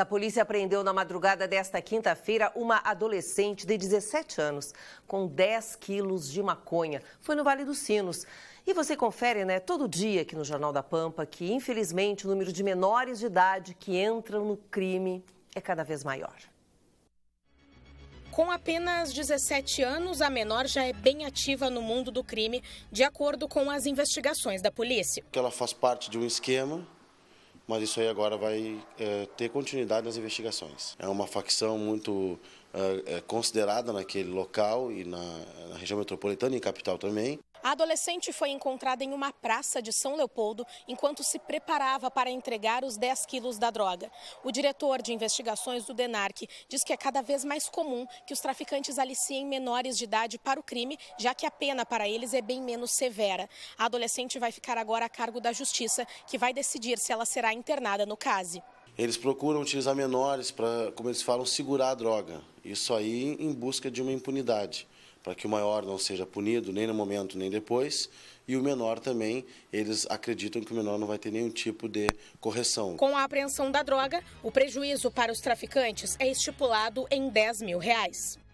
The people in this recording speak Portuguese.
A polícia prendeu na madrugada desta quinta-feira uma adolescente de 17 anos com 10 quilos de maconha. Foi no Vale dos Sinos. E você confere, né, todo dia aqui no Jornal da Pampa que, infelizmente, o número de menores de idade que entram no crime é cada vez maior. Com apenas 17 anos, a menor já é bem ativa no mundo do crime, de acordo com as investigações da polícia. Ela faz parte de um esquema mas isso aí agora vai é, ter continuidade nas investigações. É uma facção muito é, é considerada naquele local e na, na região metropolitana e capital também. A adolescente foi encontrada em uma praça de São Leopoldo enquanto se preparava para entregar os 10 quilos da droga. O diretor de investigações do DENARC diz que é cada vez mais comum que os traficantes aliciem menores de idade para o crime, já que a pena para eles é bem menos severa. A adolescente vai ficar agora a cargo da justiça, que vai decidir se ela será internada no CASE. Eles procuram utilizar menores para, como eles falam, segurar a droga. Isso aí em busca de uma impunidade, para que o maior não seja punido nem no momento nem depois, e o menor também, eles acreditam que o menor não vai ter nenhum tipo de correção. Com a apreensão da droga, o prejuízo para os traficantes é estipulado em 10 mil reais.